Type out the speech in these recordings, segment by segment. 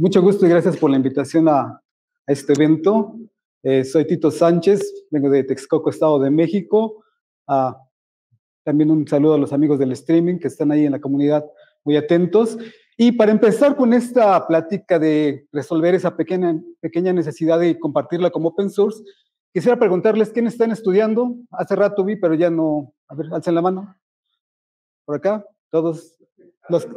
Mucho gusto y gracias por la invitación a, este evento. Eh, soy Tito Sánchez, vengo de Texcoco, Estado de México. Ah, también un saludo a los amigos del streaming que están ahí en la comunidad muy atentos. Y para empezar con esta plática de resolver esa pequeña, pequeña necesidad de compartirla como open source, quisiera preguntarles quién están estudiando. Hace rato vi, pero ya no. A ver, alcen la mano. Por acá, todos. Los...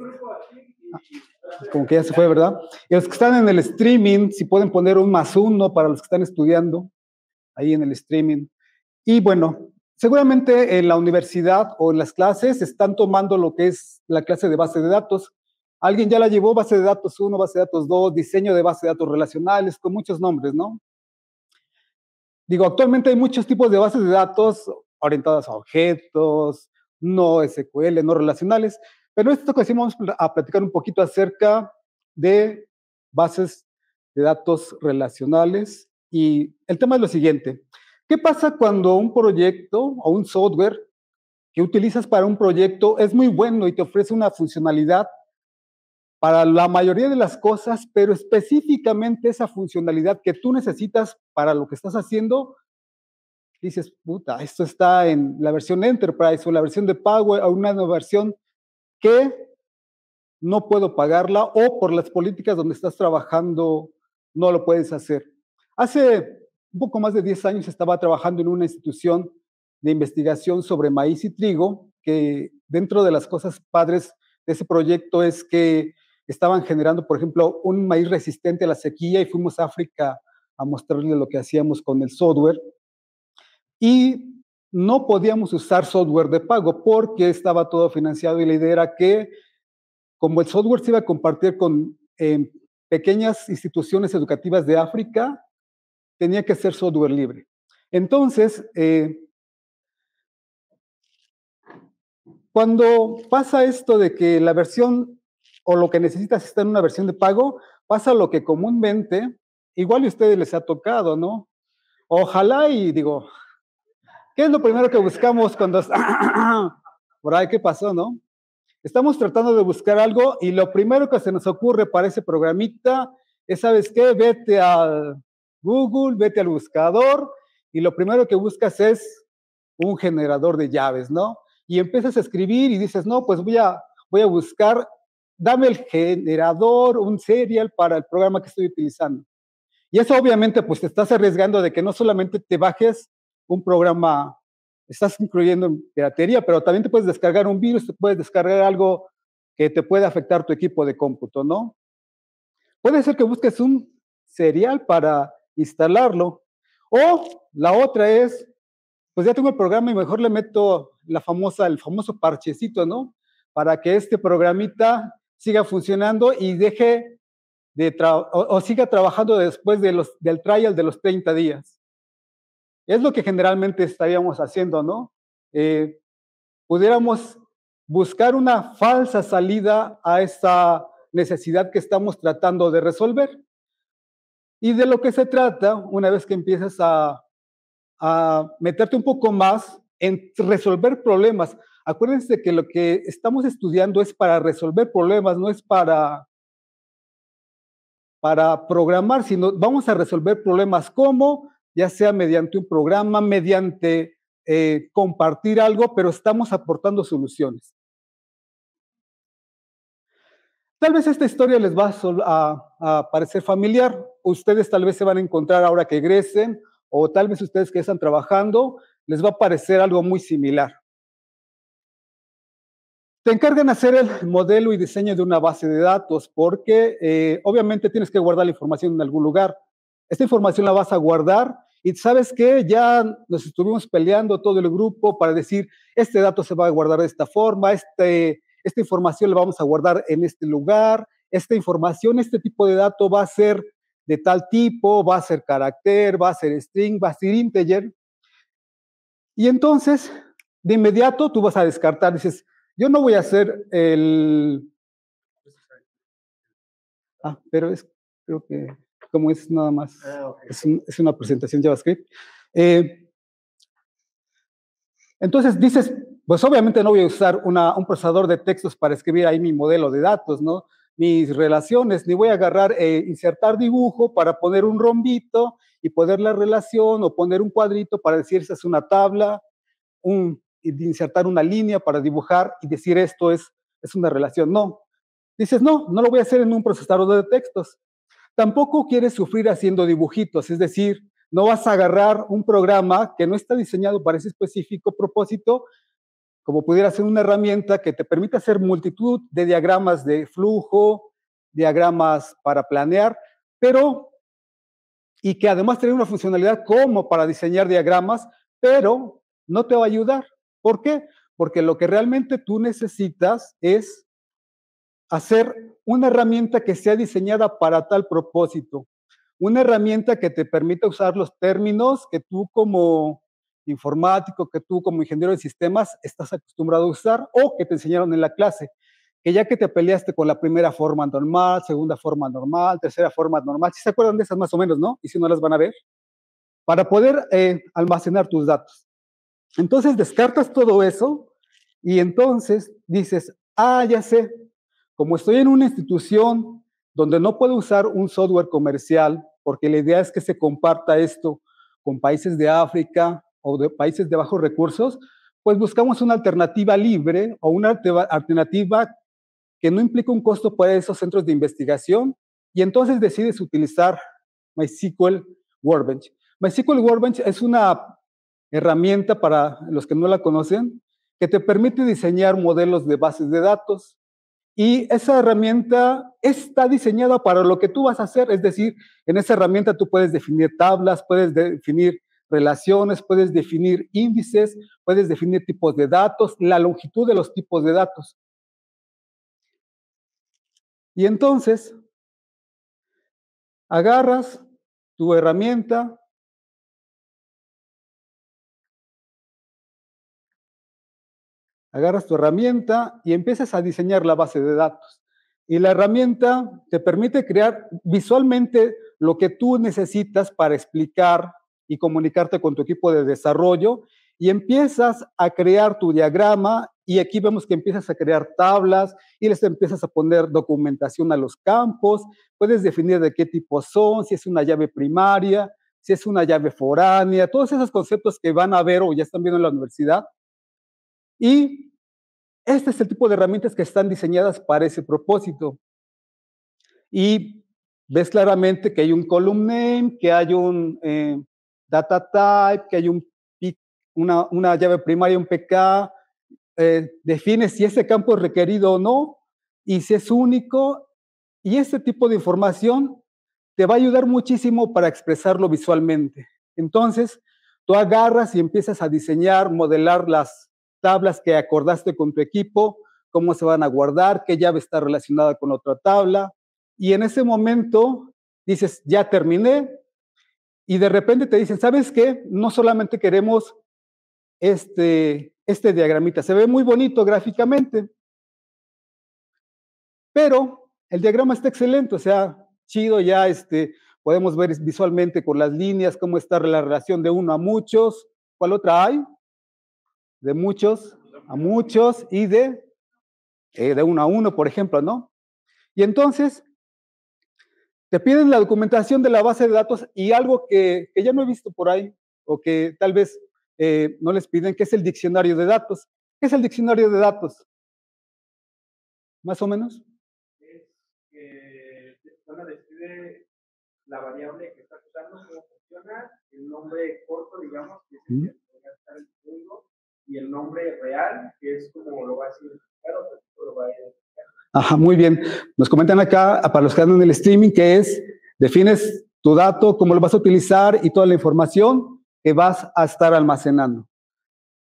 Pues, como que ya se fue, ¿verdad? Y los que están en el streaming, si pueden poner un más uno para los que están estudiando ahí en el streaming. Y bueno, seguramente en la universidad o en las clases están tomando lo que es la clase de base de datos. Alguien ya la llevó, base de datos 1, base de datos 2, diseño de base de datos relacionales, con muchos nombres, ¿no? Digo, actualmente hay muchos tipos de bases de datos orientadas a objetos, no SQL, no relacionales, pero esto que decimos, vamos a platicar un poquito acerca de bases de datos relacionales y el tema es lo siguiente. ¿Qué pasa cuando un proyecto o un software que utilizas para un proyecto es muy bueno y te ofrece una funcionalidad para la mayoría de las cosas, pero específicamente esa funcionalidad que tú necesitas para lo que estás haciendo, dices, puta, esto está en la versión Enterprise o la versión de Power o una nueva versión que no puedo pagarla o por las políticas donde estás trabajando no lo puedes hacer. Hace un poco más de 10 años estaba trabajando en una institución de investigación sobre maíz y trigo, que dentro de las cosas padres de ese proyecto es que estaban generando, por ejemplo, un maíz resistente a la sequía y fuimos a África a mostrarle lo que hacíamos con el software. Y no podíamos usar software de pago porque estaba todo financiado y la idea era que como el software se iba a compartir con eh, pequeñas instituciones educativas de África, tenía que ser software libre. Entonces, eh, cuando pasa esto de que la versión o lo que necesitas está en una versión de pago, pasa lo que comúnmente, igual a ustedes les ha tocado, ¿no? Ojalá y digo, ¿Qué es lo primero que buscamos cuando... Por ahí, ¿qué pasó, no? Estamos tratando de buscar algo y lo primero que se nos ocurre para ese programita es, ¿sabes qué? Vete al Google, vete al buscador y lo primero que buscas es un generador de llaves, ¿no? Y empiezas a escribir y dices, no, pues voy a, voy a buscar, dame el generador, un serial para el programa que estoy utilizando. Y eso obviamente pues te estás arriesgando de que no solamente te bajes un programa, estás incluyendo piratería, pero también te puedes descargar un virus, te puedes descargar algo que te puede afectar tu equipo de cómputo, ¿no? Puede ser que busques un serial para instalarlo. O la otra es, pues ya tengo el programa y mejor le meto la famosa, el famoso parchecito, ¿no? Para que este programita siga funcionando y deje de o, o, siga trabajando después de los, del trial de los 30 días. Es lo que generalmente estaríamos haciendo, ¿no? Eh, pudiéramos buscar una falsa salida a esta necesidad que estamos tratando de resolver. Y de lo que se trata, una vez que empiezas a, meterte un poco más en resolver problemas, acuérdense que lo que estamos estudiando es para resolver problemas, no es para para programar, sino vamos a resolver problemas como ya sea mediante un programa, mediante eh, compartir algo, pero estamos aportando soluciones. Tal vez esta historia les va a, parecer familiar. Ustedes tal vez se van a encontrar ahora que egresen o tal vez ustedes que están trabajando, les va a parecer algo muy similar. Te encargan hacer el modelo y diseño de una base de datos porque eh, obviamente tienes que guardar la información en algún lugar. Esta información la vas a guardar y sabes que ya nos estuvimos peleando todo el grupo para decir, este dato se va a guardar de esta forma, este, esta información la vamos a guardar en este lugar, esta información, este tipo de dato va a ser de tal tipo, va a ser carácter, va a ser string, va a ser integer. Y entonces, de inmediato tú vas a descartar, dices, yo no voy a hacer el... Pues, ah, pero es, creo que como es nada más, ah, es, una presentación JavaScript. Eh, entonces dices, pues obviamente no voy a usar un procesador de textos para escribir ahí mi modelo de datos, ¿no? Mis relaciones, ni voy a agarrar, eh, insertar dibujo para poner un rombito y poner la relación o poner un cuadrito para decir si es una tabla, un, insertar una línea para dibujar y decir esto es, es una relación. No. Dices, no, no lo voy a hacer en un procesador de textos. Tampoco quieres sufrir haciendo dibujitos, es decir, no vas a agarrar un programa que no está diseñado para ese específico propósito, como pudiera ser una herramienta que te permita hacer multitud de diagramas de flujo, diagramas para planear, pero y que además tiene una funcionalidad como para diseñar diagramas, pero no te va a ayudar. ¿Por qué? Porque lo que realmente tú necesitas es hacer una herramienta que sea diseñada para tal propósito, una herramienta que te permita usar los términos que tú como informático, que tú como ingeniero de sistemas estás acostumbrado a usar o que te enseñaron en la clase, que ya que te peleaste con la primera forma normal, segunda forma normal, tercera forma normal, si se acuerdan de esas más o menos, ¿no? Y si no las van a ver, para poder eh, almacenar tus datos. Entonces descartas todo eso y entonces dices, ah, ya sé, como estoy en una institución donde no puedo usar un software comercial, porque la idea es que se comparta esto con países de África o de países de bajos recursos, pues buscamos una alternativa libre o una alternativa que no implique un costo para esos centros de investigación y entonces decides utilizar MySQL Workbench. MySQL Workbench es una herramienta para los que no la conocen que te permite diseñar modelos de bases de datos, y esa herramienta está diseñada para lo que tú vas a hacer, es decir, en esa herramienta tú puedes definir tablas, puedes definir relaciones, puedes definir índices, puedes definir tipos de datos, la longitud de los tipos de datos. Y entonces, agarras tu herramienta, agarras tu herramienta y empiezas a diseñar la base de datos. Y la herramienta te permite crear visualmente lo que tú necesitas para explicar y comunicarte con tu equipo de desarrollo y empiezas a crear tu diagrama y aquí vemos que empiezas a crear tablas y les empiezas a poner documentación a los campos, puedes definir de qué tipo son, si es una llave primaria, si es una llave foránea, todos esos conceptos que van a ver o ya están viendo en la universidad, y este es el tipo de herramientas que están diseñadas para ese propósito. Y ves claramente que hay un column name, que hay un eh, data type, que hay un, una, una llave primaria, un PK. Eh, Defines si ese campo es requerido o no y si es único. Y este tipo de información te va a ayudar muchísimo para expresarlo visualmente. Entonces, tú agarras y empiezas a diseñar, modelar las, tablas que acordaste con tu equipo, cómo se van a guardar, qué llave está relacionada con otra tabla. Y en ese momento dices, ya terminé. Y de repente te dicen, ¿sabes qué? No solamente queremos este, este diagramita, se ve muy bonito gráficamente, pero el diagrama está excelente, o sea, chido ya, este, podemos ver visualmente con las líneas cómo está la relación de uno a muchos, cuál otra hay, de muchos a muchos y de, eh, de uno a uno, por ejemplo, ¿no? Y entonces, te piden la documentación de la base de datos y algo que, ya no he visto por ahí o que tal vez eh, no les piden, que es el diccionario de datos. ¿Qué es el diccionario de datos? Más o menos. Es que la variable que está usando, cómo funciona, el nombre corto, digamos, que es el y el nombre real, que es como lo va a decir pues, Ajá, muy bien. Nos comentan acá, ah, para los que andan en el streaming, que es, defines tu dato, cómo lo vas a utilizar y toda la información que vas a estar almacenando.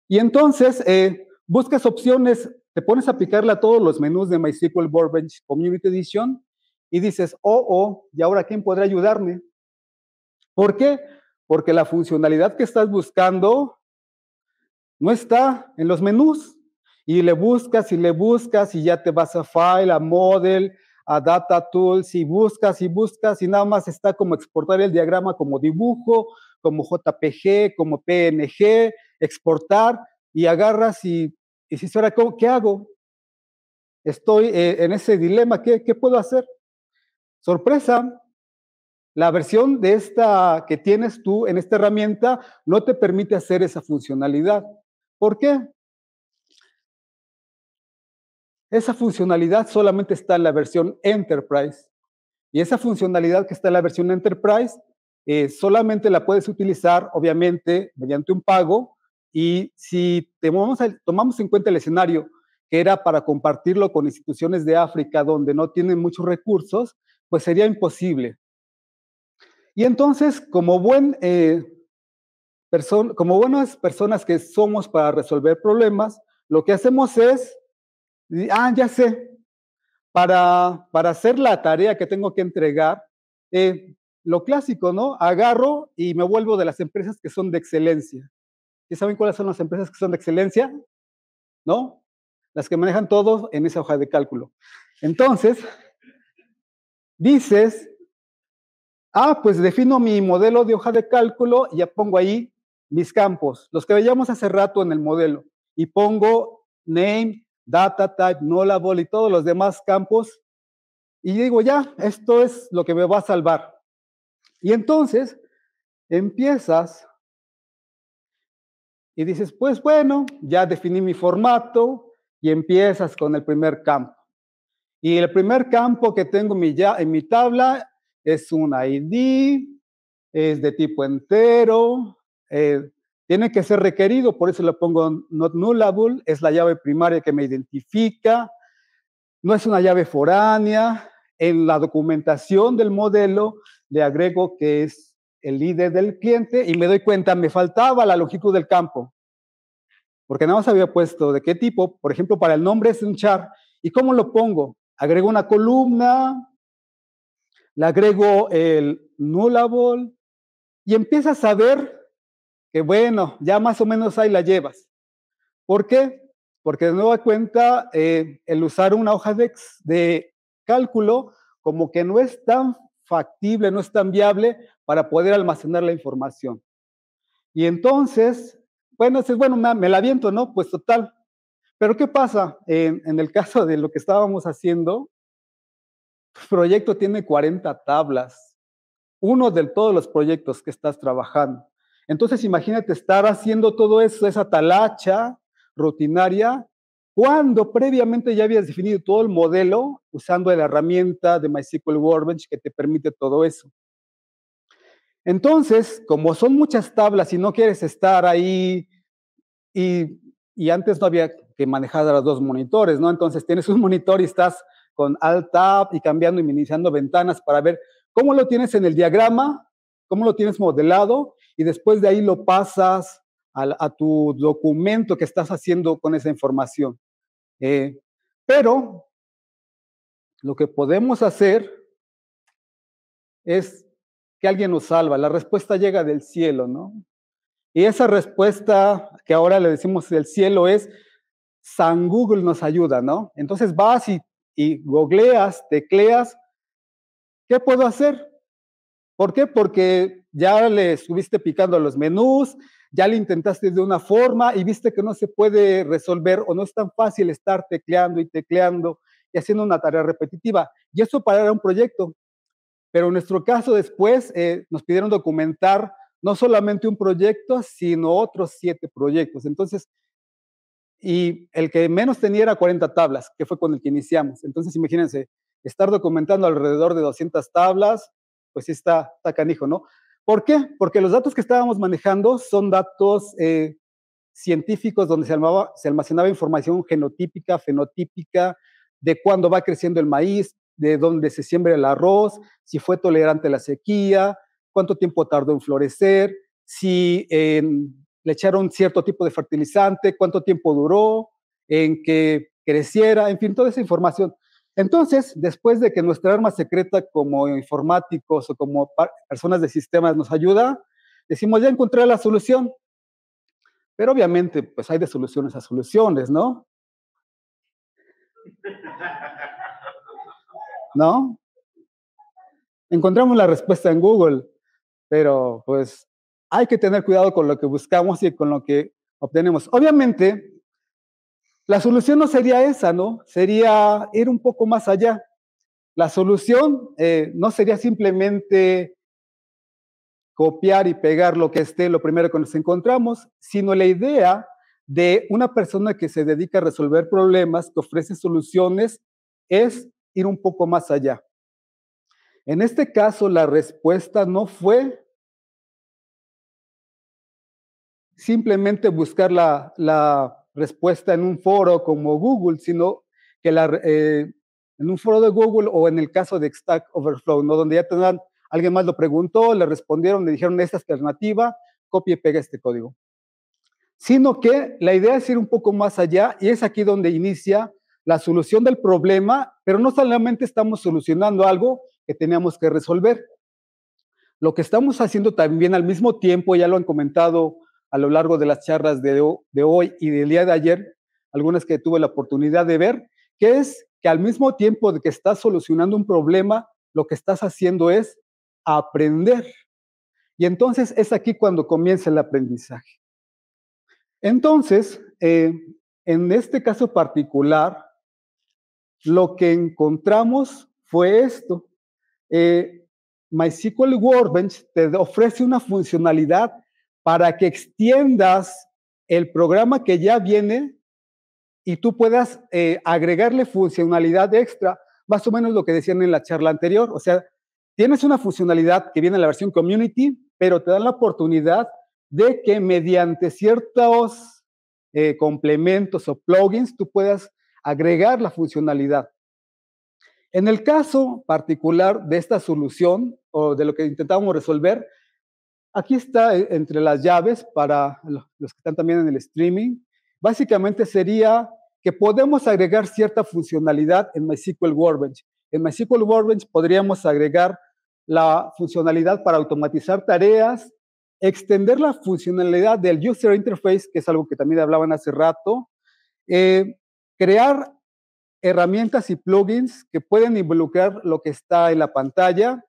Y entonces, eh, buscas opciones, te pones a aplicarle a todos los menús de MySQL Workbench Community Edition y dices, oh, oh, ¿y ahora quién podrá ayudarme? ¿Por qué? Porque la funcionalidad que estás buscando no está en los menús. Y le buscas y le buscas y ya te vas a File, a Model, a Data Tools y buscas y buscas y nada más está como exportar el diagrama como dibujo, como JPG, como PNG, exportar y agarras y, y dices, ahora, ¿qué hago? Estoy eh, en ese dilema, ¿qué puedo hacer? Sorpresa, la versión de esta que tienes tú en esta herramienta no te permite hacer esa funcionalidad. ¿Por qué? Esa funcionalidad solamente está en la versión Enterprise. Y esa funcionalidad que está en la versión Enterprise eh, solamente la puedes utilizar, obviamente, mediante un pago. Y si tomamos, en cuenta el escenario que era para compartirlo con instituciones de África donde no tienen muchos recursos, pues sería imposible. Y entonces, como buen eh, como buenas personas que somos para resolver problemas, lo que hacemos es, ah, ya sé, para, para hacer la tarea que tengo que entregar, eh, lo clásico, ¿no? Agarro y me vuelvo de las empresas que son de excelencia. ¿Y saben cuáles son las empresas que son de excelencia? ¿No? Las que manejan todo en esa hoja de cálculo. Entonces, dices, ah, pues defino mi modelo de hoja de cálculo y ya pongo ahí mis campos, los que veíamos hace rato en el modelo, y pongo name, data type, nullable y todos los demás campos, y digo, ya, esto es lo que me va a salvar. Y entonces empiezas y dices, pues bueno, ya definí mi formato y empiezas con el primer campo. Y el primer campo que tengo ya, en mi tabla es un ID, es de tipo entero, eh, tiene que ser requerido, por eso le pongo not nullable, es la llave primaria que me identifica, no es una llave foránea. En la documentación del modelo le agrego que es el ID del cliente y me doy cuenta, me faltaba la longitud del campo, porque nada más había puesto de qué tipo, por ejemplo, para el nombre es un char, ¿y cómo lo pongo? Agrego una columna, le agrego el nullable y empiezas a ver bueno, ya más o menos ahí la llevas. ¿Por qué? Porque de nueva cuenta, eh, el usar una hoja de, de cálculo como que no es tan factible, no es tan viable para poder almacenar la información. Y entonces, bueno, bueno, me, la aviento, ¿no? Pues total. Pero ¿qué pasa? En, el caso de lo que estábamos haciendo, el proyecto tiene 40 tablas, uno de todos los proyectos que estás trabajando. Entonces imagínate estar haciendo todo eso, esa talacha rutinaria, cuando previamente ya habías definido todo el modelo usando la herramienta de MySQL Workbench que te permite todo eso. Entonces, como son muchas tablas y no quieres estar ahí y, antes no había que manejar a los dos monitores, ¿no? Entonces tienes un monitor y estás con Alt Tab y cambiando y iniciando ventanas para ver cómo lo tienes en el diagrama, cómo lo tienes modelado y después de ahí lo pasas a, tu documento que estás haciendo con esa información. Eh, pero lo que podemos hacer es que alguien nos salva. La respuesta llega del cielo, ¿no? Y esa respuesta que ahora le decimos del cielo es, San Google nos ayuda, ¿no? Entonces vas y, y googleas, tecleas, ¿qué puedo hacer? ¿Por qué? Porque ya le estuviste picando los menús, ya le intentaste de una forma y viste que no se puede resolver o no es tan fácil estar tecleando y tecleando y haciendo una tarea repetitiva. Y eso para un proyecto. Pero en nuestro caso después eh, nos pidieron documentar no solamente un proyecto, sino otros siete proyectos. Entonces, y el que menos tenía era 40 tablas, que fue con el que iniciamos. Entonces, imagínense, estar documentando alrededor de 200 tablas, pues sí está, canijo, ¿no? ¿Por qué? Porque los datos que estábamos manejando son datos eh, científicos donde se, almacenaba información genotípica, fenotípica, de cuándo va creciendo el maíz, de dónde se siembra el arroz, si fue tolerante a la sequía, cuánto tiempo tardó en florecer, si le echaron cierto tipo de fertilizante, cuánto tiempo duró, en que creciera, en fin, toda esa información. Entonces, después de que nuestra arma secreta como informáticos o como personas de sistemas nos ayuda, decimos, ya encontré la solución. Pero obviamente, pues hay de soluciones a soluciones, ¿no? ¿No? Encontramos la respuesta en Google, pero pues hay que tener cuidado con lo que buscamos y con lo que obtenemos. Obviamente, la solución no sería esa, ¿no? Sería ir un poco más allá. La solución eh, no sería simplemente copiar y pegar lo que esté, lo primero que nos encontramos, sino la idea de una persona que se dedica a resolver problemas, que ofrece soluciones, es ir un poco más allá. En este caso, la respuesta no fue simplemente buscar la, respuesta en un foro como Google, sino que la, eh, en un foro de Google o en el caso de Stack Overflow, ¿no? donde ya tendrán, alguien más lo preguntó, le respondieron, le dijeron esta alternativa, copia y pega este código. Sino que la idea es ir un poco más allá y es aquí donde inicia la solución del problema, pero no solamente estamos solucionando algo que teníamos que resolver. Lo que estamos haciendo también al mismo tiempo, ya lo han comentado a lo largo de las charlas de, hoy y del día de ayer, algunas que tuve la oportunidad de ver, que es que al mismo tiempo que estás solucionando un problema, lo que estás haciendo es aprender. Y entonces es aquí cuando comienza el aprendizaje. Entonces, eh, en este caso particular, lo que encontramos fue esto. Eh, MySQL Workbench te ofrece una funcionalidad para que extiendas el programa que ya viene y tú puedas eh, agregarle funcionalidad extra, más o menos lo que decían en la charla anterior. O sea, tienes una funcionalidad que viene en la versión community, pero te dan la oportunidad de que mediante ciertos eh, complementos o plugins tú puedas agregar la funcionalidad. En el caso particular de esta solución o de lo que intentábamos resolver, Aquí está eh, entre las llaves para los que están también en el streaming. Básicamente sería que podemos agregar cierta funcionalidad en MySQL Workbench. En MySQL Workbench podríamos agregar la funcionalidad para automatizar tareas, extender la funcionalidad del User Interface, que es algo que también hablaban hace rato, eh, crear herramientas y plugins que pueden involucrar lo que está en la pantalla,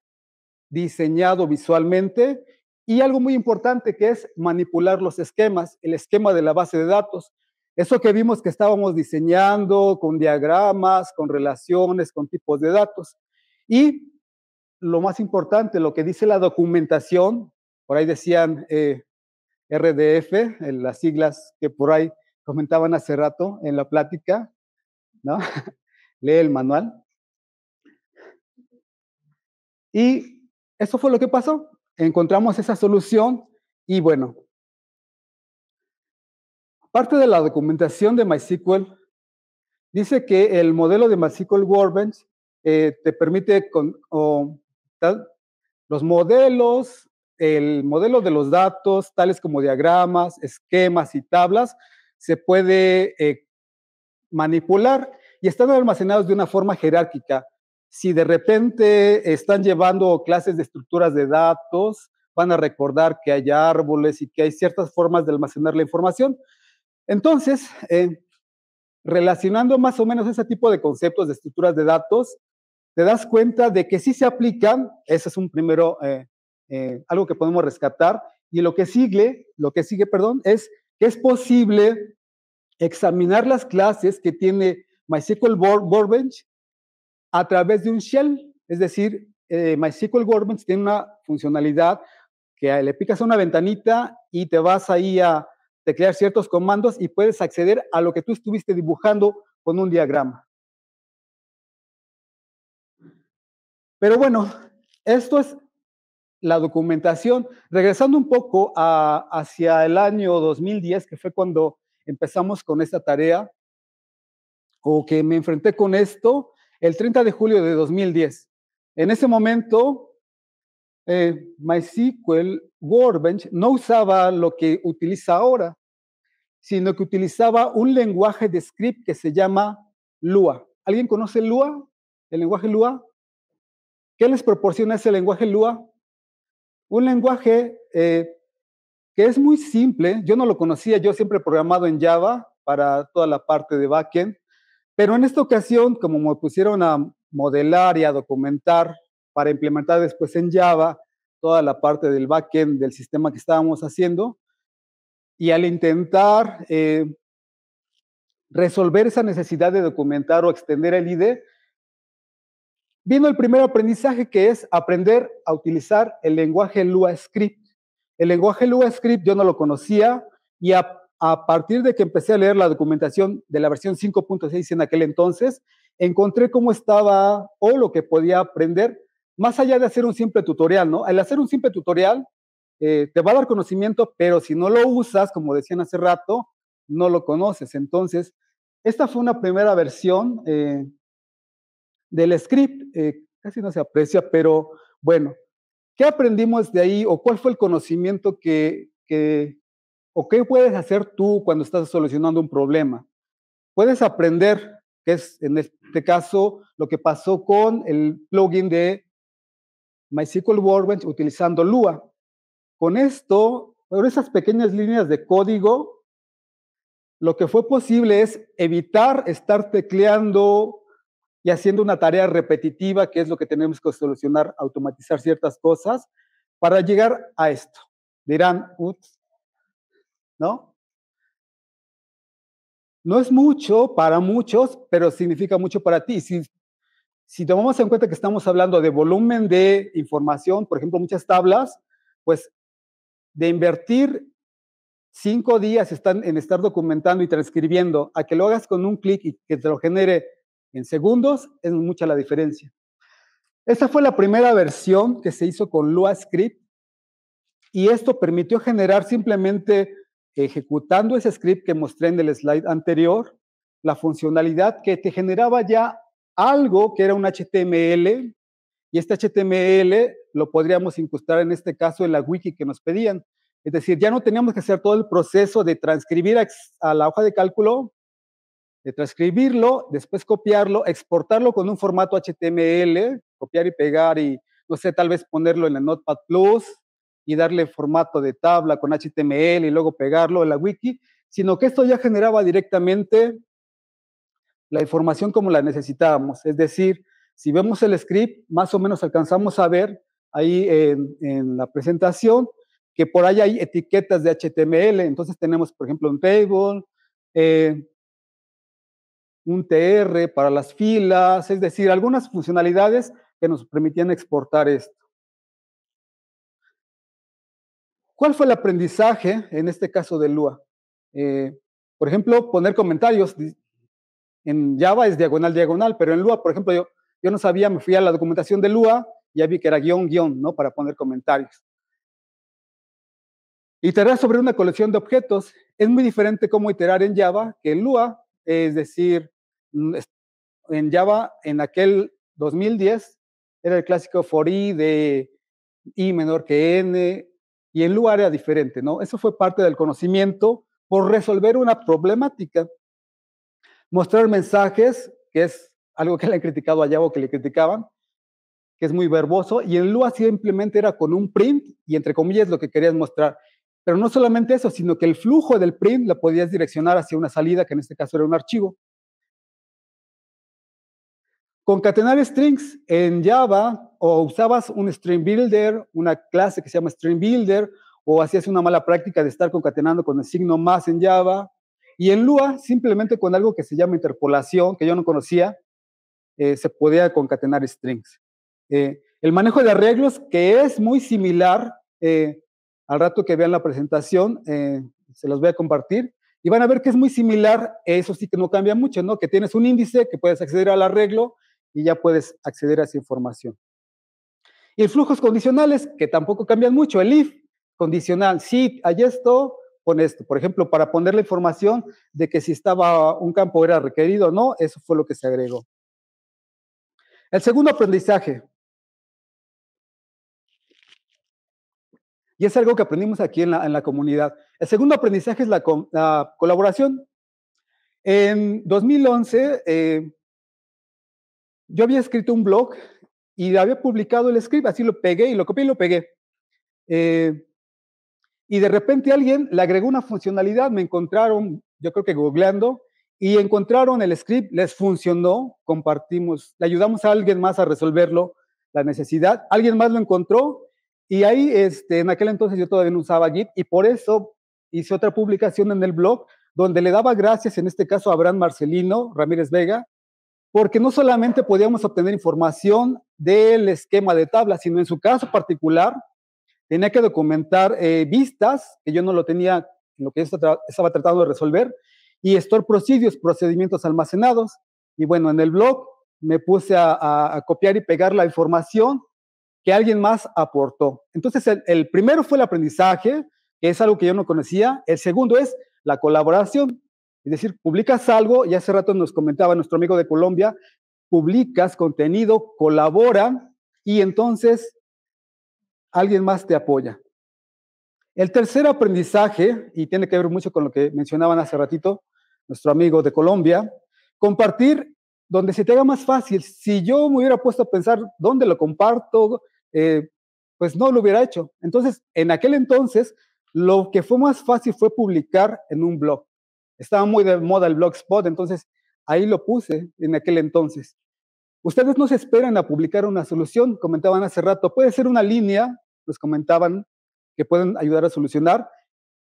diseñado visualmente, y algo muy importante que es manipular los esquemas, el esquema de la base de datos. Eso que vimos que estábamos diseñando con diagramas, con relaciones, con tipos de datos. Y lo más importante, lo que dice la documentación, por ahí decían eh, RDF, eh, las siglas que por ahí comentaban hace rato en la plática, ¿no? Lee el manual. Y eso fue lo que pasó encontramos esa solución y bueno, parte de la documentación de MySQL dice que el modelo de MySQL Workbench eh, te permite con, los modelos, el modelo de los datos, tales como diagramas, esquemas y tablas, se puede eh, manipular y están almacenados de una forma jerárquica si de repente están llevando clases de estructuras de datos, van a recordar que hay árboles y que hay ciertas formas de almacenar la información. Entonces, eh, relacionando más o menos ese tipo de conceptos de estructuras de datos, te das cuenta de que sí se aplican, ese es un primero, eh, eh, algo que podemos rescatar, y lo que sigue, lo que sigue, perdón, es que es posible examinar las clases que tiene MySQL Workbench a través de un shell, es decir, eh, MySQL Workbench tiene una funcionalidad que ah, le picas a una ventanita y te vas ahí a teclear ciertos comandos y puedes acceder a lo que tú estuviste dibujando con un diagrama. Pero bueno, esto es la documentación. Regresando un poco hacia el año 2010, que fue cuando empezamos con esta tarea, o que me enfrenté con esto, el 30 de julio de 2010. En ese momento, eh, MySQL Workbench no usaba lo que utiliza ahora, sino que utilizaba un lenguaje de script que se llama Lua. ¿Alguien conoce Lua? ¿El lenguaje Lua? ¿Qué les proporciona ese lenguaje Lua? Un lenguaje eh, que es muy simple. Yo no lo conocía, yo siempre he programado en Java para toda la parte de backend. Pero en esta ocasión, como me pusieron a modelar y a documentar para implementar después en Java toda la parte del backend del sistema que estábamos haciendo, y al intentar eh, resolver esa necesidad de documentar o extender el IDE, vino el primer aprendizaje que es aprender a utilizar el lenguaje Lua Script. El lenguaje Lua Script yo no lo conocía y a a partir de que empecé a leer la documentación de la versión 5.6 en aquel entonces, encontré cómo estaba o lo que podía aprender, más allá de hacer un simple tutorial, ¿no? Al hacer un simple tutorial, eh, te va a dar conocimiento, pero si no lo usas, como decían hace rato, no lo conoces. Entonces, esta fue una primera versión eh, del script, eh, casi no se aprecia, pero bueno, ¿qué aprendimos de ahí o cuál fue el conocimiento que, ¿O qué puedes hacer tú cuando estás solucionando un problema? Puedes aprender, que es en este caso lo que pasó con el plugin de MySQL Workbench utilizando Lua. Con esto, con esas pequeñas líneas de código, lo que fue posible es evitar estar tecleando y haciendo una tarea repetitiva, que es lo que tenemos que solucionar, automatizar ciertas cosas, para llegar a esto. Dirán, uff. ¿no? No es mucho para muchos, pero significa mucho para ti. Si, tomamos en cuenta que estamos hablando de volumen de información, por ejemplo, muchas tablas, pues de invertir cinco días en estar documentando y transcribiendo a que lo hagas con un clic y que te lo genere en segundos, es mucha la diferencia. Esta fue la primera versión que se hizo con LuaScript y esto permitió generar simplemente ejecutando ese script que mostré en el slide anterior, la funcionalidad que te generaba ya algo que era un HTML, y este HTML lo podríamos incrustar en este caso en la wiki que nos pedían. Es decir, ya no teníamos que hacer todo el proceso de transcribir a la hoja de cálculo, de transcribirlo, después copiarlo, exportarlo con un formato HTML, copiar y pegar y, no sé, tal vez ponerlo en la Notepad Plus, y darle formato de tabla con HTML y luego pegarlo en la wiki, sino que esto ya generaba directamente la información como la necesitábamos. Es decir, si vemos el script, más o menos alcanzamos a ver ahí en, la presentación que por ahí hay etiquetas de HTML. Entonces tenemos, por ejemplo, un table, eh, un TR para las filas, es decir, algunas funcionalidades que nos permitían exportar esto. ¿Cuál fue el aprendizaje en este caso de Lua? Eh, por ejemplo, poner comentarios. En Java es diagonal, diagonal, pero en Lua, por ejemplo, yo, yo no sabía, me fui a la documentación de Lua y ya vi que era guión, guión, ¿no? Para poner comentarios. Iterar sobre una colección de objetos es muy diferente como iterar en Java que en Lua, es decir, mm, en Java en aquel 2010 era el clásico for i de i menor que n, y en Lua era diferente, ¿no? Eso fue parte del conocimiento por resolver una problemática. Mostrar mensajes, que es algo que le han criticado a o que le criticaban, que es muy verboso, y en Lua simplemente era con un print y entre comillas lo que querías mostrar. Pero no solamente eso, sino que el flujo del print la podías direccionar hacia una salida, que en este caso era un archivo. Concatenar strings en Java o usabas un string builder, una clase que se llama string builder, o hacías una mala práctica de estar concatenando con el signo más en Java. Y en Lua, simplemente con algo que se llama interpolación, que yo no conocía, eh, se podía concatenar strings. Eh, el manejo de arreglos, que es muy similar, eh, al rato que vean la presentación, se los voy a compartir, y van a ver que es muy similar, eso sí que no cambia mucho, ¿no? Que tienes un índice que puedes acceder al arreglo y ya puedes acceder a esa información. Y flujos condicionales, que tampoco cambian mucho. El if condicional, si hay esto, pon esto. Por ejemplo, para poner la información de que si estaba un campo era requerido o no, eso fue lo que se agregó. El segundo aprendizaje. Y es algo que aprendimos aquí en la, comunidad. El segundo aprendizaje es la, colaboración. En 2011, yo había escrito un blog y había publicado el script, así lo pegué y lo copié y lo pegué. Eh, y de repente alguien le agregó una funcionalidad, me encontraron, yo creo que googleando, y encontraron el script, les funcionó, compartimos, le ayudamos a alguien más a resolverlo, la necesidad, alguien más lo encontró, y ahí, este, en aquel entonces yo todavía no usaba Git, y por eso hice otra publicación en el blog donde le daba gracias, en este caso a Abraham Marcelino Ramírez Vega, porque no solamente podíamos obtener información del esquema de tabla, sino en su caso particular, tenía que documentar eh, vistas, que yo no lo tenía, lo que yo estaba tratando de resolver, y store procedures, procedimientos almacenados. Y bueno, en el blog me puse a, copiar y pegar la información que alguien más aportó. Entonces, el primero fue el aprendizaje, que es algo que yo no conocía. El segundo es la colaboración, es decir, publicas algo, y hace rato nos comentaba nuestro amigo de Colombia, publicas contenido, colabora y entonces alguien más te apoya. El tercer aprendizaje, y tiene que ver mucho con lo que mencionaban hace ratito, nuestro amigo de Colombia, compartir donde se te haga más fácil. Si yo me hubiera puesto a pensar dónde lo comparto, eh, pues no lo hubiera hecho. Entonces, en aquel entonces, lo que fue más fácil fue publicar en un blog. Estaba muy de moda el blogspot, entonces ahí lo puse en aquel entonces. Ustedes no se esperan a publicar una solución, comentaban hace rato. Puede ser una línea, nos pues comentaban, que pueden ayudar a solucionar,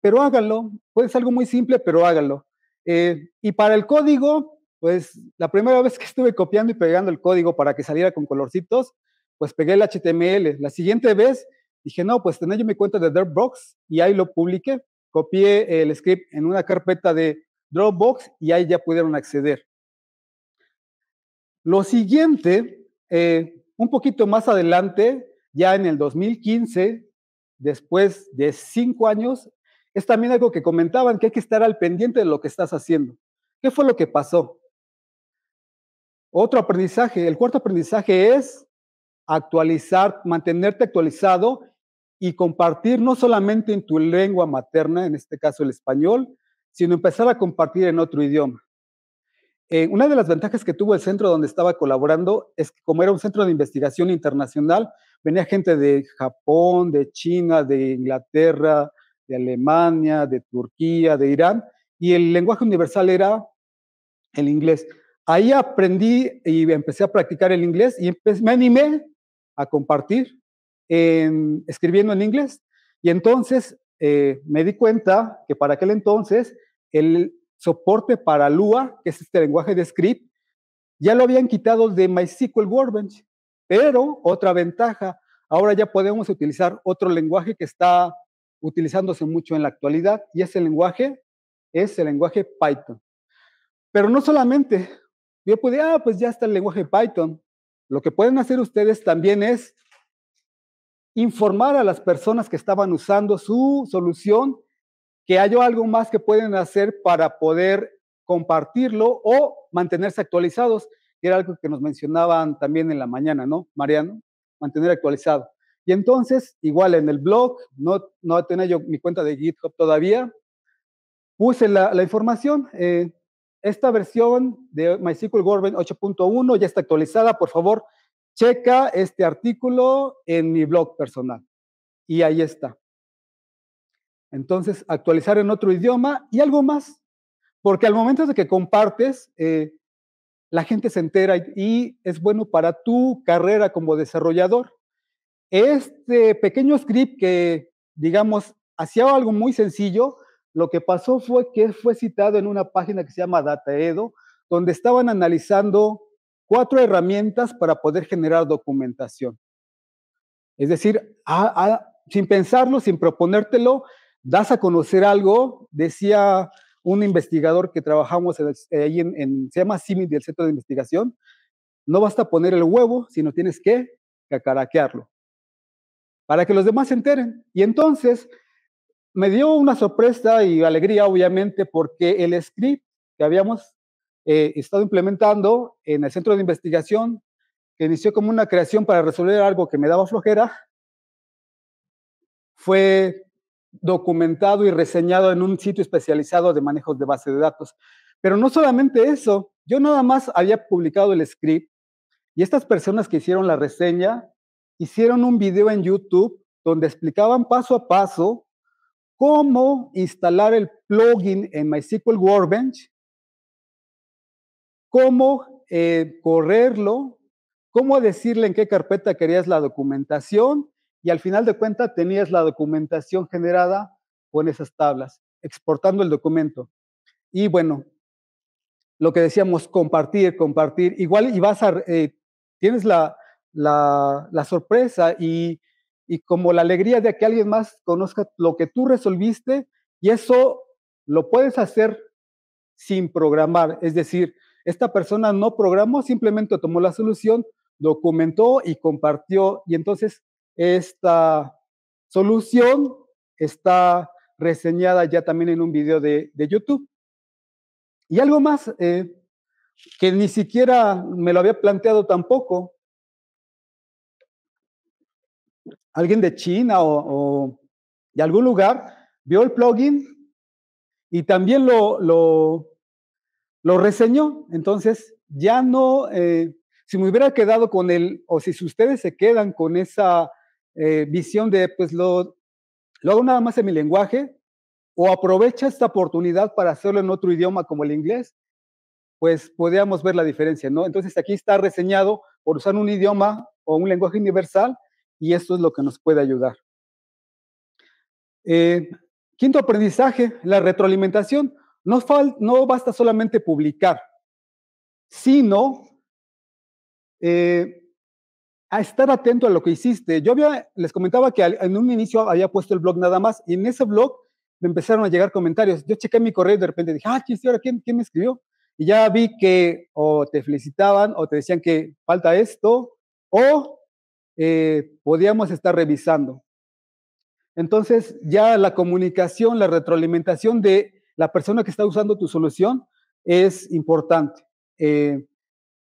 pero háganlo. Puede ser algo muy simple, pero háganlo. Eh, y para el código, pues la primera vez que estuve copiando y pegando el código para que saliera con colorcitos, pues pegué el HTML. La siguiente vez dije, no, pues tenía yo mi cuenta de Dirtbox y ahí lo publiqué copié el script en una carpeta de Dropbox y ahí ya pudieron acceder. Lo siguiente, eh, un poquito más adelante, ya en el 2015, después de cinco años, es también algo que comentaban, que hay que estar al pendiente de lo que estás haciendo. ¿Qué fue lo que pasó? Otro aprendizaje, el cuarto aprendizaje es actualizar, mantenerte actualizado y compartir no solamente en tu lengua materna, en este caso el español, sino empezar a compartir en otro idioma. Eh, una de las ventajas que tuvo el centro donde estaba colaborando es que como era un centro de investigación internacional, venía gente de Japón, de China, de Inglaterra, de Alemania, de Turquía, de Irán, y el lenguaje universal era el inglés. Ahí aprendí y empecé a practicar el inglés y me animé a compartir escribiendo en inglés. Y entonces eh, me di cuenta que para aquel entonces el soporte para Lua, que es este lenguaje de script, ya lo habían quitado de MySQL Workbench. Pero otra ventaja, ahora ya podemos utilizar otro lenguaje que está utilizándose mucho en la actualidad y ese lenguaje es el lenguaje Python. Pero no solamente, yo pude, ah, pues ya está el lenguaje Python. Lo que pueden hacer ustedes también es informar a las personas que estaban usando su solución que hay algo más que pueden hacer para poder compartirlo o mantenerse actualizados, que era algo que nos mencionaban también en la mañana, ¿no, Mariano? Mantener actualizado. Y entonces, igual en el blog, no, no tenía yo mi cuenta de GitHub todavía, puse la, información. Eh, esta versión de MySQL Government 8.1 ya está actualizada, por favor, checa este artículo en mi blog personal. Y ahí está. Entonces, actualizar en otro idioma y algo más. Porque al momento de que compartes, eh, la gente se entera y, y es bueno para tu carrera como desarrollador. Este pequeño script que, digamos, hacía algo muy sencillo, lo que pasó fue que fue citado en una página que se llama Dataedo, donde estaban analizando cuatro herramientas para poder generar documentación. Es decir, sin pensarlo, sin proponértelo, das a conocer algo, decía un investigador que trabajamos ahí en, se llama CIMI del Centro de Investigación, no basta poner el huevo, sino tienes que cacaraquearlo para que los demás se enteren. Y entonces me dio una sorpresa y alegría, obviamente, porque el script que habíamos He eh, estado implementando en el centro de investigación, que inició como una creación para resolver algo que me daba flojera, fue documentado y reseñado en un sitio especializado de manejos de base de datos. Pero no solamente eso, yo nada más había publicado el script y estas personas que hicieron la reseña hicieron un video en YouTube donde explicaban paso a paso cómo instalar el plugin en MySQL Workbench cómo eh, correrlo, cómo decirle en qué carpeta querías la documentación y al final de cuentas tenías la documentación generada con esas tablas, exportando el documento. Y bueno, lo que decíamos, compartir, compartir. Igual y vas eh, tienes la, sorpresa y, y, como la alegría de que alguien más conozca lo que tú resolviste y eso lo puedes hacer sin programar. Es decir, esta persona no programó, simplemente tomó la solución, documentó y compartió. Y entonces esta solución está reseñada ya también en un video de, YouTube. Y algo más eh, que ni siquiera me lo había planteado tampoco. Alguien de China o, de algún lugar vio el plugin y también lo, lo, lo reseñó. Entonces, ya no, eh, si me hubiera quedado con él, o si, ustedes se quedan con esa eh, visión de, pues lo, lo hago nada más en mi lenguaje, o aprovecha esta oportunidad para hacerlo en otro idioma como el inglés, pues podríamos ver la diferencia, ¿no? Entonces aquí está reseñado por usar un idioma o un lenguaje universal y esto es lo que nos puede ayudar. Eh, quinto aprendizaje, la retroalimentación. No, no basta solamente publicar, sino eh, a estar atento a lo que hiciste. Yo les comentaba que en un inicio había puesto el blog nada más y en ese blog me empezaron a llegar comentarios. Yo chequé mi correo y de repente dije, ah, ¿quién, quién, quién me escribió? Y ya vi que o te felicitaban o te decían que falta esto o eh, podíamos estar revisando. Entonces ya la comunicación, la retroalimentación de la persona que está usando tu solución es importante. Eh,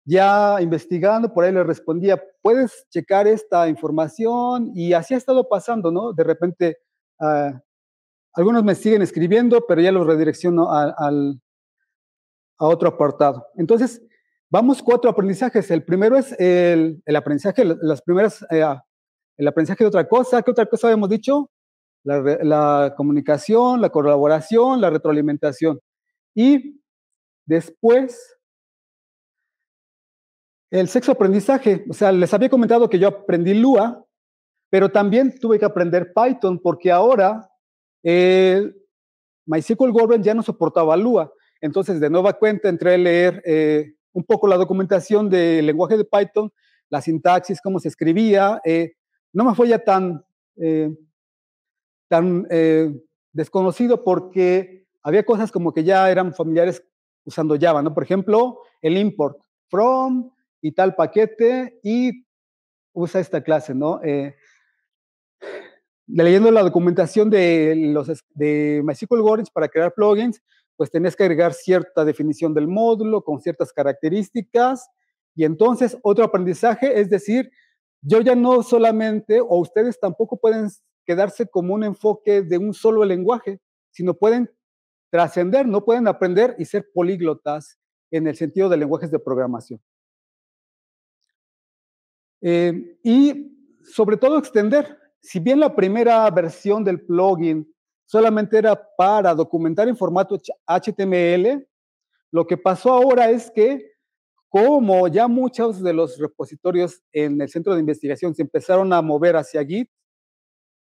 ya investigando, por ahí le respondía, puedes checar esta información y así ha estado pasando, ¿no? De repente, ah, algunos me siguen escribiendo, pero ya los redirecciono a, al, a otro apartado. Entonces, vamos cuatro aprendizajes. El primero es el, aprendizaje, las primeras, eh, ah, el aprendizaje de otra cosa. ¿Qué otra cosa habíamos dicho? la, comunicación, la colaboración, la retroalimentación. Y después, el sexo aprendizaje. O sea, les había comentado que yo aprendí Lua, pero también tuve que aprender Python porque ahora eh, MySQL Govern ya no soportaba Lua. Entonces, de nueva cuenta, entré a leer eh, un poco la documentación del lenguaje de Python, la sintaxis, cómo se escribía. Eh, no me fue ya tan eh, tan eh, desconocido porque había cosas como que ya eran familiares usando Java, ¿no? Por ejemplo, el import from y tal paquete y usa esta clase, ¿no? Eh, leyendo la documentación de, los, de MySQL Gorings para crear plugins, pues tenés que agregar cierta definición del módulo con ciertas características y entonces otro aprendizaje, es decir, yo ya no solamente, o ustedes tampoco pueden quedarse como un enfoque de un solo lenguaje, sino pueden trascender, no pueden aprender y ser políglotas en el sentido de lenguajes de programación. Eh, y sobre todo extender, si bien la primera versión del plugin solamente era para documentar en formato HTML, lo que pasó ahora es que como ya muchos de los repositorios en el centro de investigación se empezaron a mover hacia Git,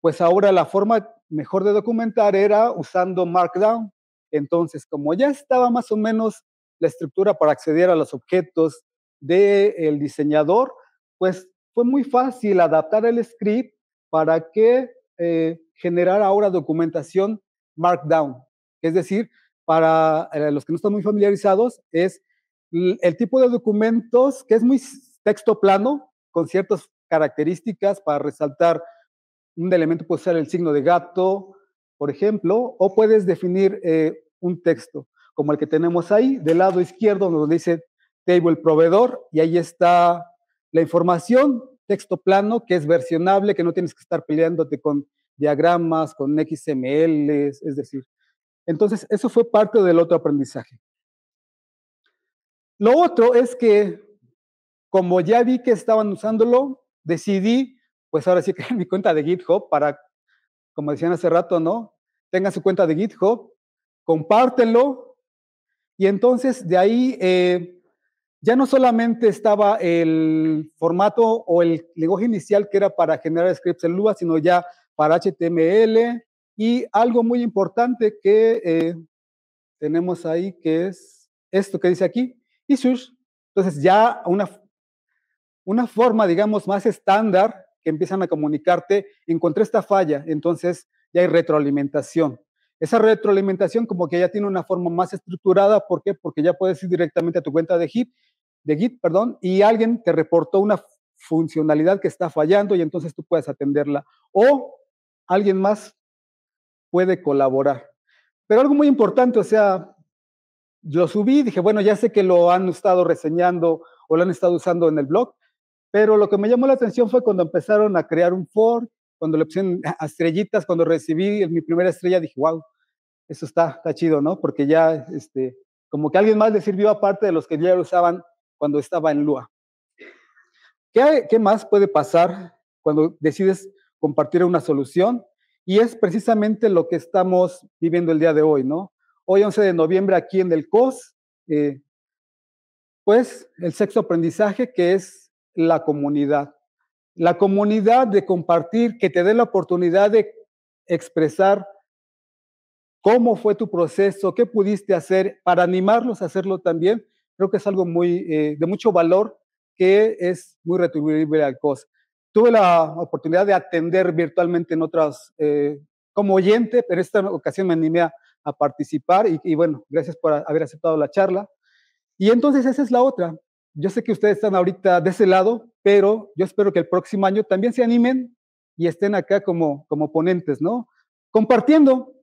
pues ahora la forma mejor de documentar era usando Markdown. Entonces, como ya estaba más o menos la estructura para acceder a los objetos del diseñador, pues fue muy fácil adaptar el script para que eh, generara ahora documentación Markdown. Es decir, para eh, los que no están muy familiarizados, es el tipo de documentos que es muy texto plano, con ciertas características para resaltar un elemento puede ser el signo de gato, por ejemplo, o puedes definir eh, un texto como el que tenemos ahí. Del lado izquierdo donde dice table proveedor y ahí está la información, texto plano que es versionable, que no tienes que estar peleándote con diagramas, con XML, es decir. Entonces, eso fue parte del otro aprendizaje. Lo otro es que, como ya vi que estaban usándolo, decidí pues ahora sí en mi cuenta de GitHub para, como decían hace rato, ¿no? Tengan su cuenta de GitHub, compártelo. y entonces de ahí eh, ya no solamente estaba el formato o el lenguaje inicial que era para generar scripts en Lua, sino ya para HTML y algo muy importante que eh, tenemos ahí que es esto que dice aquí, issues. Entonces ya una, una forma, digamos, más estándar que empiezan a comunicarte, encontré esta falla, entonces ya hay retroalimentación. Esa retroalimentación como que ya tiene una forma más estructurada, ¿por qué? Porque ya puedes ir directamente a tu cuenta de Git, de Git, perdón, y alguien te reportó una funcionalidad que está fallando y entonces tú puedes atenderla o alguien más puede colaborar. Pero algo muy importante, o sea, yo subí, dije, bueno, ya sé que lo han estado reseñando o lo han estado usando en el blog, pero lo que me llamó la atención fue cuando empezaron a crear un Ford, cuando le pusieron estrellitas, cuando recibí mi primera estrella, dije, wow, eso está, chido, ¿no? Porque ya, este, como que alguien más le sirvió aparte de los que ya lo usaban cuando estaba en Lua. ¿Qué, más puede pasar cuando decides compartir una solución? Y es precisamente lo que estamos viviendo el día de hoy, ¿no? Hoy, 11 de noviembre, aquí en el COS, eh, pues el sexto aprendizaje, que es la comunidad. La comunidad de compartir, que te dé la oportunidad de expresar cómo fue tu proceso, qué pudiste hacer para animarlos a hacerlo también, creo que es algo muy, eh, de mucho valor que es muy retribuible al COS. Tuve la oportunidad de atender virtualmente en otras, eh, como oyente, pero esta ocasión me animé a, participar y, bueno, gracias por haber aceptado la charla. Y entonces esa es la otra, yo sé que ustedes están ahorita de ese lado, pero yo espero que el próximo año también se animen y estén acá como, como ponentes, ¿no? Compartiendo.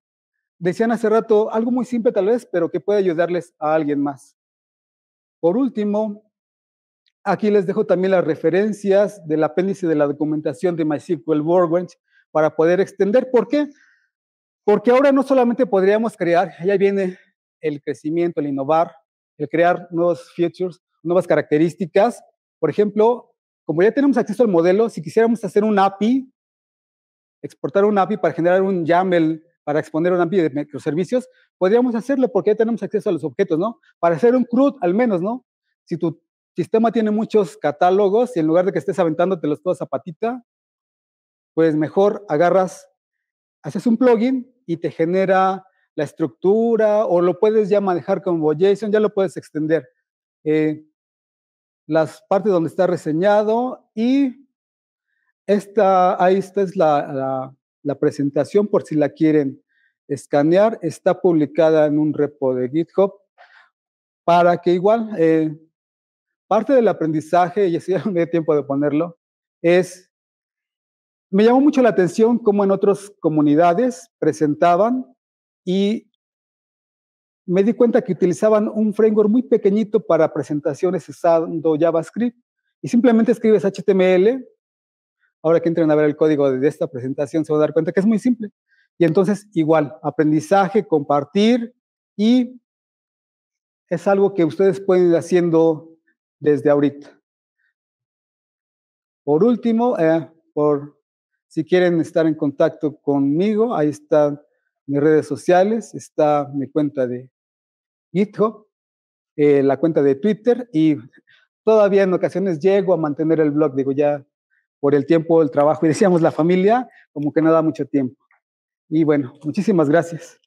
Decían hace rato algo muy simple tal vez, pero que puede ayudarles a alguien más. Por último, aquí les dejo también las referencias del apéndice de la documentación de MySQL Workbench para poder extender. ¿Por qué? Porque ahora no solamente podríamos crear, allá viene el crecimiento, el innovar, el crear nuevos features, nuevas características. Por ejemplo, como ya tenemos acceso al modelo, si quisiéramos hacer un API, exportar un API para generar un YAML, para exponer un API de microservicios, podríamos hacerlo porque ya tenemos acceso a los objetos, ¿no? Para hacer un CRUD al menos, ¿no? Si tu sistema tiene muchos catálogos y en lugar de que estés los todos a patita, pues mejor agarras, haces un plugin y te genera la estructura o lo puedes ya manejar con JSON, ya lo puedes extender. Eh, las partes donde está reseñado y esta, ahí está es la, la, presentación por si la quieren escanear. Está publicada en un repo de GitHub para que igual eh, parte del aprendizaje, y así ya me dio tiempo de ponerlo, es, me llamó mucho la atención cómo en otras comunidades presentaban y me di cuenta que utilizaban un framework muy pequeñito para presentaciones usando JavaScript y simplemente escribes HTML. Ahora que entren a ver el código de esta presentación se van a dar cuenta que es muy simple. Y entonces igual, aprendizaje, compartir y es algo que ustedes pueden ir haciendo desde ahorita. Por último, eh, por, si quieren estar en contacto conmigo, ahí están mis redes sociales, está mi cuenta de GitHub, eh, la cuenta de Twitter y todavía en ocasiones llego a mantener el blog, digo ya por el tiempo, el trabajo y decíamos la familia, como que no da mucho tiempo. Y bueno, muchísimas gracias.